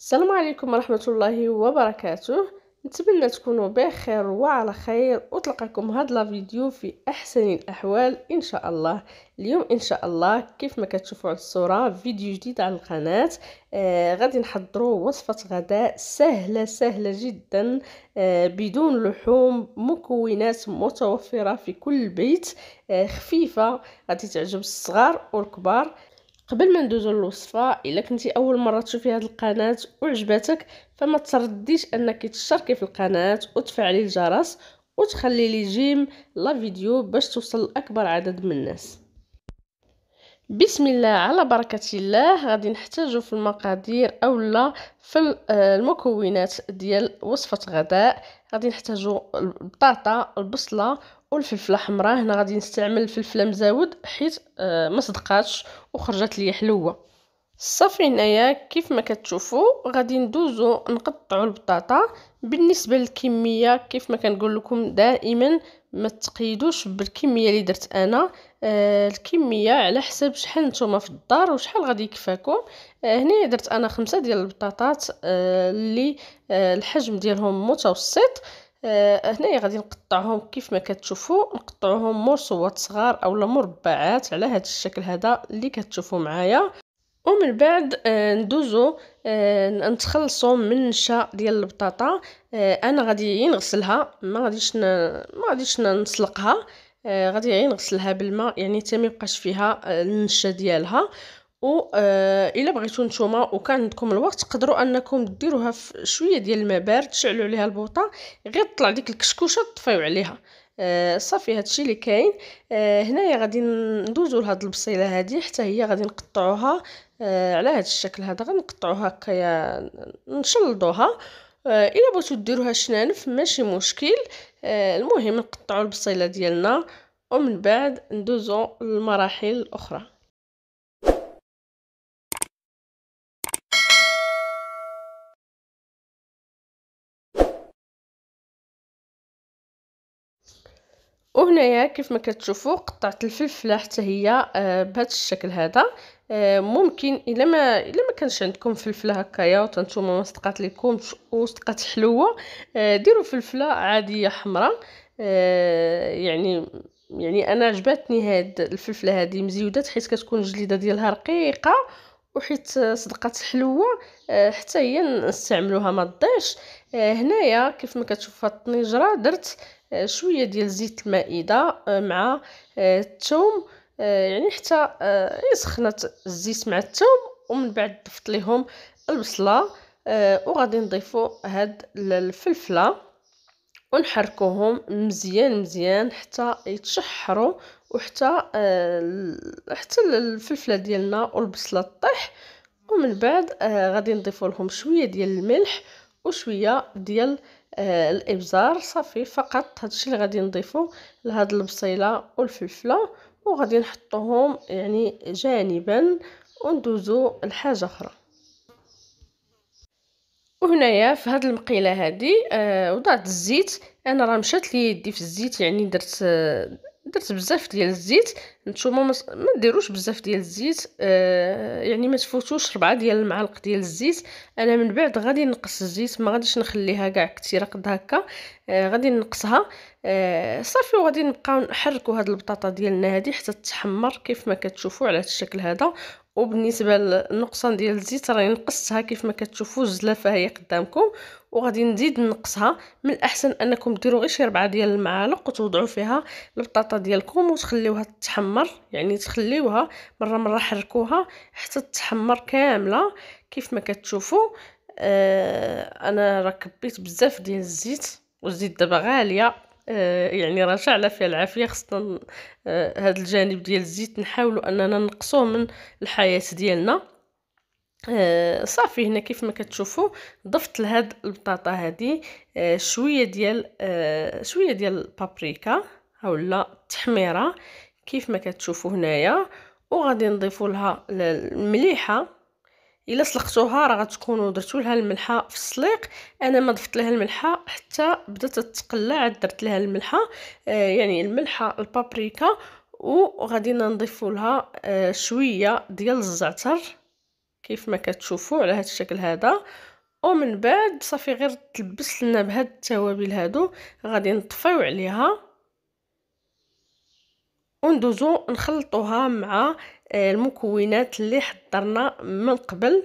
السلام عليكم ورحمة الله وبركاته نتمنى تكونوا بخير وعلى خير وتلقاكم هاد الفيديو في احسن الاحوال ان شاء الله اليوم ان شاء الله كيف ما كتشوفوا على الصوره فيديو جديد على القناه آه غادي نحضروا وصفه غداء سهله سهله جدا آه بدون لحوم مكونات متوفره في كل بيت آه خفيفه غادي تعجب الصغار والكبار قبل ما ندوزو للوصفه الا كنتي اول مره تشوفي هذه القناه وعجبتك فما ترديش انك تشتركي في القناه وتفعلي الجرس وتخلي لي جيم لا فيديو باش توصل لاكبر عدد من الناس بسم الله على بركة الله غادي نحتاجو في المقادير اولا في آه، المكونات ديال وصفة غداء غادي نحتاجو البطاطا البصلة والفلفل الحمراء هنا غادي نستعمل الفلفله مزاود حيت آه ما صدقاتش وخرجت ليا حلوه صافي هنايا كيف ما كتشوفوا غادي ندوزو نقطعوا البطاطا بالنسبه للكميه كيف ما كنقول لكم دائما ما تقيدوش بالكميه اللي درت انا آه الكميه على حسب شحال نتوما في الدار وشحال غادي يكفاكم آه هنا درت انا خمسة ديال البطاطات آه اللي آه الحجم ديالهم متوسط آه آه هنايا غادي نقطعهم كيف ما كتشوفوا نقطعوهم مرصوات صغار اولا مربعات على هذا الشكل هذا اللي كتشوفوا معايا ومن بعد آه ندوزو آه نتخلصوا من النشا ديال البطاطا آه انا غادي نغسلها ما غاديش ن... ما غاديش نسلقها آه غادي غير نغسلها بالماء يعني حتى ما يبقاش فيها آه، النشا ديالها و آه، الا بغيتو نتوما وكان عندكم الوقت تقدروا انكم ديروها في شويه ديال الماء بارد تشعلوا عليها البوطه غير طلع ديك الكشكوشه طفيو عليها آه صافي هادشي اللي كاين آه، هنايا غادي ندوزو لهاد البصيله هادي حتى هي غادي نقطعوها آه، على هاد الشكل هذا غنقطعوها هكا نشلضوها الا بغيتو ديروها شنانف ماشي مشكل المهم نقطعو البصيله ديالنا ومن بعد ندوزو للمراحل الاخرى وهنايا كيف ما كتشوفوا قطعت الفلفله حتى هي آه، بهذا الشكل هذا آه، ممكن الا ما الا ما كانش عندكم فلفله هكايا وتنتوما ما صدقات لكم وصدقات حلوه آه، ديروا فلفله عاديه حمراء يعني يعني انا عجبتني هاد الفلفله هذه مزيودات حيت كتكون جليده ديالها رقيقه وحيت صدقات حلوه آه، حتى هي نستعملوها ما تضيعش آه، هنايا كيف ما كتشوفوا الطنجره درت آه، شويه ديال زيت المائده مع الثوم يعني حتى سخنت الزيت مع الثوم ومن بعد ضفت ليهم البصله وغادي نضيفوا هاد الفلفله ونحركوهم مزيان مزيان حتى يتشحروا وحتى آه حتى الفلفله ديالنا والبصله طيح ومن بعد آه غادي نضيفوا لهم شويه ديال الملح وشويه ديال آه الابزار صافي فقط هادشي اللي غادي نضيفو لهاد البصيله والفلفله وغادي نحطوهم يعني جانبا وندوزو لحاجه اخرى وهنايا في هاد المقيله هادي آه وضعت الزيت انا راه مشات لي يدي في الزيت يعني درت آه درت بزاف ديال الزيت نتوما ما ديروش بزاف ديال الزيت آه يعني ما تفوتوش ربعة ديال المعالق ديال الزيت انا من بعد غادي نقص الزيت ما غاديش نخليها كاع كثيره قد هكا آه غادي نقصها آه، صافي وغادي نبقاو نحركوا هاد البطاطا ديالنا هادي حتى تحمر كيف ما كتشوفوا على هاد الشكل هذا وبالنسبه للنقصان ديال الزيت راني نقصتها كيف ما كتشوفوا الزلافه هي قدامكم وغادي نزيد نقصها من الاحسن انكم ديروا غير شي ربعه ديال المعالق وتوضعوا فيها البطاطا ديالكم وتخليوها تحمر يعني تخليوها مره مره حركوها حتى تحمر كامله كيف ما كتشوفوا آه انا راه كبيت بزاف ديال الزيت والزيت دابا غاليه آه، يعني راه على فيها العافيه خصنا آه، هذا الجانب ديال الزيت نحاولوا اننا نقصوه من الحياه ديالنا آه صافي هنا كيف ما كتشوفوا ضفت لهاد البطاطا هذه آه شويه ديال آه شويه ديال البابريكا اولا التحميره كيف ما كتشوفوا هنايا وغادي نضيفوا لها المليحه الا سلقتوها راه غتكونوا درتوا لها الملحه في السليق انا ما ضفت لها الملحه حتى بدات عاد درت لها الملحه آه يعني الملحه البابريكا وغادي نضيفوا لها آه شويه ديال الزعتر كيف ما كتشوفوا على هذا الشكل هذا ومن بعد صافي غير تلبس لنا بهاد التوابل هادو غادي نطفيو عليها وندوزو نخلطوها مع آه، المكونات اللي حضرنا من قبل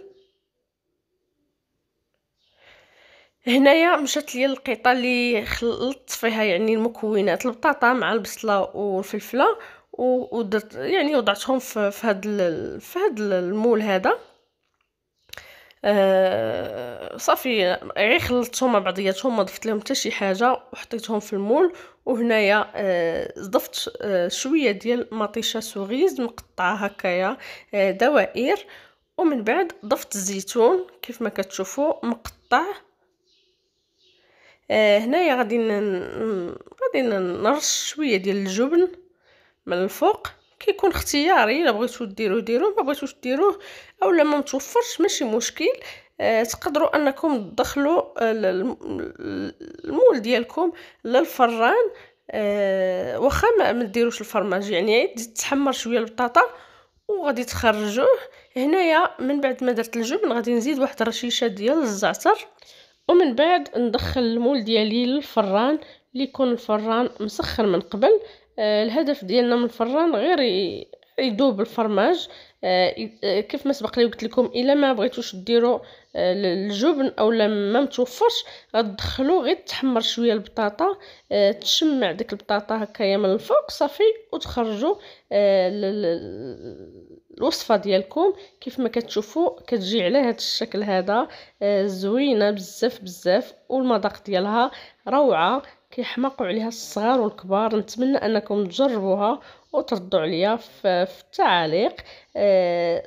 هنايا مشات لي القيطه اللي خلطت فيها يعني المكونات البطاطا مع البصله والفلفله ودرت يعني وضعتهم في هذا في هذا المول هذا آه، صافي غير خلطتهم مع بعضياتهم ما ضفت لهم حتى شي حاجه وحطيتهم في المول وهنايا آه، ضفت آه، شويه ديال مطيشه سوغيز مقطعه هكايا دوائر ومن بعد ضفت الزيتون كيف ما كتشوفوا مقطع هنايا غادي غادي نرش شويه ديال الجبن من الفوق كيكون اختياري الا بغيتو ديروه ديروه ما بغيتوش ديروه اولا ما متوفرش ماشي مشكل آه تقدروا انكم تدخلوا المول ديالكم للفران آه واخا ما ديروش الفرماج يعني تحمر شويه البطاطا وغادي تخرجوه هنايا من بعد ما درت الجبن غادي نزيد واحد الرشيشه ديال الزعتر ومن بعد ندخل المول ديالي للفران اللي يكون الفران مسخن من قبل آه، الهدف ديالنا من الفران غير يذوب الفرماج آه، آه، كيف ما سبق لي قلت لكم الا ما بغيتوش ديروا الجبن اولا ما متوفرش غتدخلوا غير تحمر شويه البطاطا تشمع ديك البطاطا هكايا من الفوق صافي وتخرجوا الوصفه ديالكم كيف ما كتشوفوا كتجي على هذا الشكل هذا زوينه بزاف بزاف والمذاق ديالها روعه كيحماقوا عليها الصغار والكبار نتمنى انكم تجربوها وتردوا عليا في التعليق ما آه،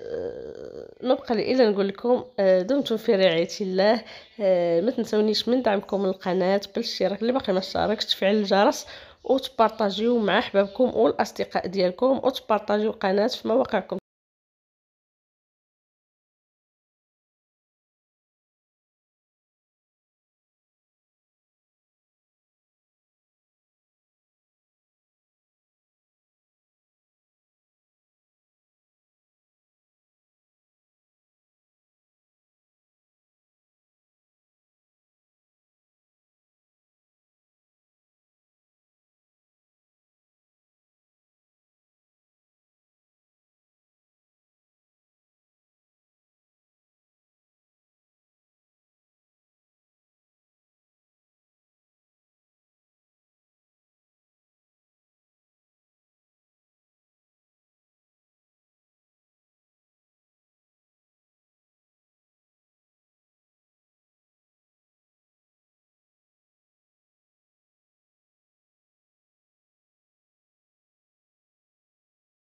بقى لي الا نقول لكم آه، دمتم في رعايه الله آه، ما تنسونيش من دعمكم للقناه بالاشتراك اللي باقي ما اشتركتش تفعل الجرس وتبارطاجيو مع احبابكم والاصدقاء ديالكم وتبارطاجيو القناه في مواقعكم